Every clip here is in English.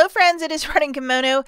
Hello, friends. It is Running Kimono,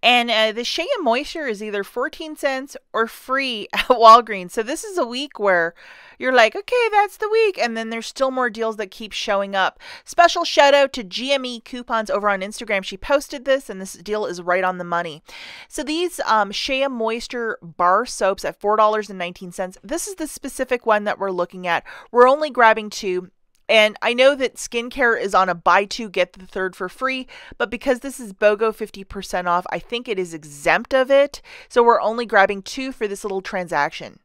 and uh, the Shea Moisture is either 14 cents or free at Walgreens. So, this is a week where you're like, okay, that's the week. And then there's still more deals that keep showing up. Special shout out to GME Coupons over on Instagram. She posted this, and this deal is right on the money. So, these um, Shea Moisture bar soaps at $4.19. This is the specific one that we're looking at. We're only grabbing two and I know that skincare is on a buy two, get the third for free, but because this is BOGO 50% off, I think it is exempt of it. So we're only grabbing two for this little transaction.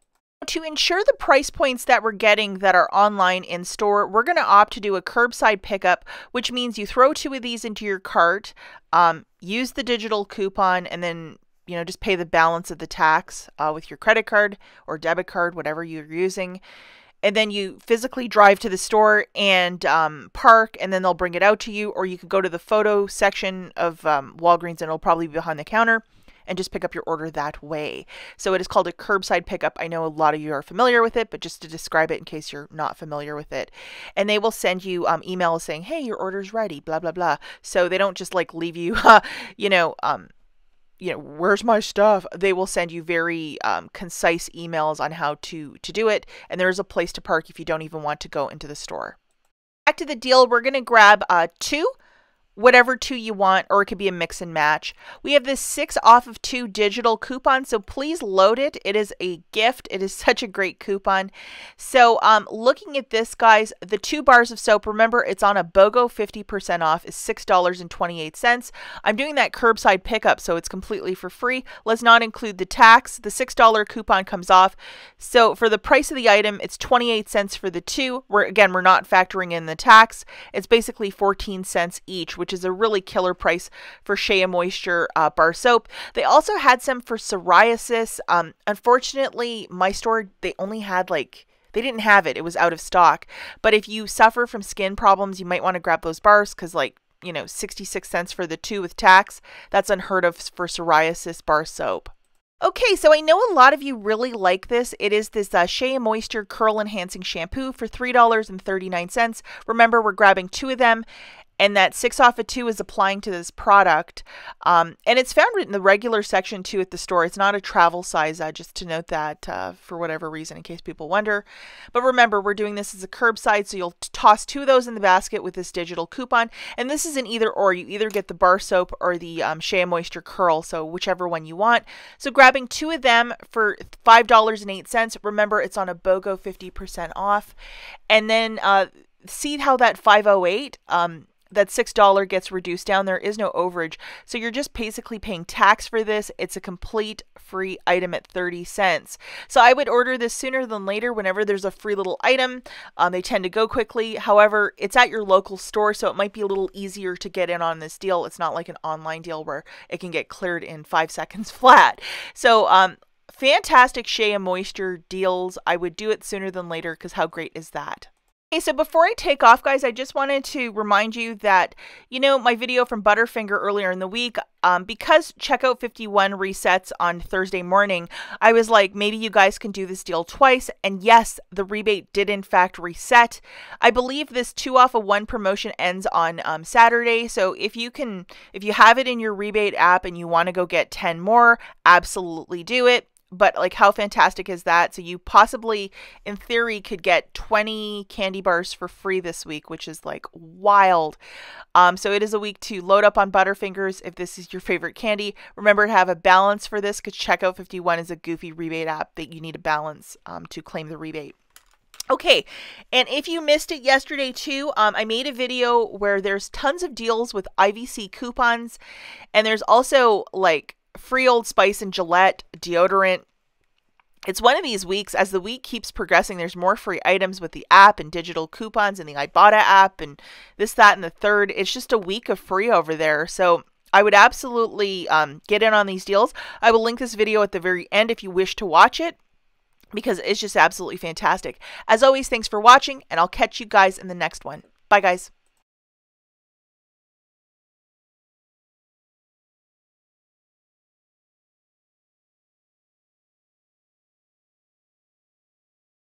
To ensure the price points that we're getting that are online in store, we're going to opt to do a curbside pickup, which means you throw two of these into your cart, um, use the digital coupon, and then you know just pay the balance of the tax uh, with your credit card or debit card, whatever you're using and then you physically drive to the store and um, park, and then they'll bring it out to you. Or you could go to the photo section of um, Walgreens, and it'll probably be behind the counter, and just pick up your order that way. So it is called a curbside pickup. I know a lot of you are familiar with it, but just to describe it in case you're not familiar with it, and they will send you um, emails saying, "Hey, your order's ready," blah blah blah. So they don't just like leave you, you know. Um, you know where's my stuff they will send you very um, concise emails on how to to do it and there is a place to park if you don't even want to go into the store back to the deal we're going to grab uh, two whatever two you want, or it could be a mix and match. We have this six off of two digital coupon, so please load it. It is a gift. It is such a great coupon. So um, looking at this, guys, the two bars of soap, remember it's on a BOGO 50% off is $6.28. I'm doing that curbside pickup, so it's completely for free. Let's not include the tax. The $6 coupon comes off. So for the price of the item, it's 28 cents for the two. We're, again, we're not factoring in the tax. It's basically 14 cents each, which is a really killer price for Shea Moisture uh, bar soap. They also had some for psoriasis. Um, unfortunately, my store, they only had like they didn't have it. It was out of stock. But if you suffer from skin problems, you might want to grab those bars because, like, you know, 66 cents for the two with tax. That's unheard of for psoriasis bar soap. Okay, so I know a lot of you really like this. It is this uh, Shea Moisture Curl Enhancing Shampoo for $3.39. Remember, we're grabbing two of them and that six off of two is applying to this product. Um, and it's found in the regular section too at the store. It's not a travel size, uh, just to note that uh, for whatever reason, in case people wonder. But remember, we're doing this as a curbside, so you'll toss two of those in the basket with this digital coupon. And this is an either or. You either get the bar soap or the um, Shea Moisture Curl, so whichever one you want. So grabbing two of them for $5.08. Remember, it's on a BOGO 50% off. And then uh, see how that 508 um, that $6 gets reduced down. There is no overage. So you're just basically paying tax for this. It's a complete free item at 30 cents. So I would order this sooner than later whenever there's a free little item. Um, they tend to go quickly. However, it's at your local store, so it might be a little easier to get in on this deal. It's not like an online deal where it can get cleared in five seconds flat. So um, fantastic Shea Moisture deals. I would do it sooner than later because how great is that? Okay, so before I take off, guys, I just wanted to remind you that, you know, my video from Butterfinger earlier in the week, um, because Checkout 51 resets on Thursday morning, I was like, maybe you guys can do this deal twice. And yes, the rebate did in fact reset. I believe this two off of one promotion ends on um, Saturday. So if you can, if you have it in your rebate app and you want to go get 10 more, absolutely do it but like how fantastic is that so you possibly in theory could get 20 candy bars for free this week which is like wild um, so it is a week to load up on butterfingers if this is your favorite candy remember to have a balance for this because checkout 51 is a goofy rebate app that you need a balance um, to claim the rebate Okay, and if you missed it yesterday too, um, I made a video where there's tons of deals with IVC coupons, and there's also like free Old Spice and Gillette deodorant. It's one of these weeks. As the week keeps progressing, there's more free items with the app and digital coupons and the Ibotta app and this, that, and the third. It's just a week of free over there. So I would absolutely um, get in on these deals. I will link this video at the very end if you wish to watch it because it's just absolutely fantastic. As always, thanks for watching, and I'll catch you guys in the next one. Bye, guys.